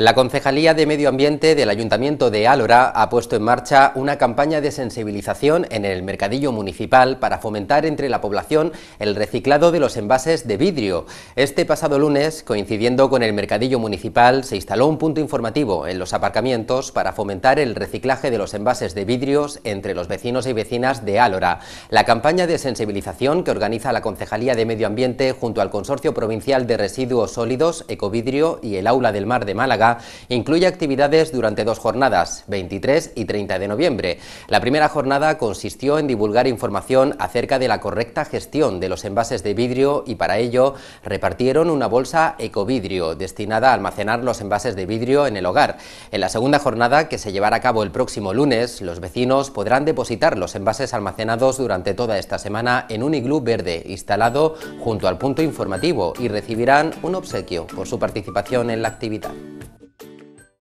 La Concejalía de Medio Ambiente del Ayuntamiento de Álora ha puesto en marcha una campaña de sensibilización en el mercadillo municipal para fomentar entre la población el reciclado de los envases de vidrio. Este pasado lunes, coincidiendo con el mercadillo municipal, se instaló un punto informativo en los aparcamientos para fomentar el reciclaje de los envases de vidrios entre los vecinos y vecinas de Álora. La campaña de sensibilización que organiza la Concejalía de Medio Ambiente junto al Consorcio Provincial de Residuos Sólidos, Ecovidrio y el Aula del Mar de Málaga incluye actividades durante dos jornadas, 23 y 30 de noviembre. La primera jornada consistió en divulgar información acerca de la correcta gestión de los envases de vidrio y para ello repartieron una bolsa ecovidrio destinada a almacenar los envases de vidrio en el hogar. En la segunda jornada, que se llevará a cabo el próximo lunes, los vecinos podrán depositar los envases almacenados durante toda esta semana en un iglú verde instalado junto al punto informativo y recibirán un obsequio por su participación en la actividad.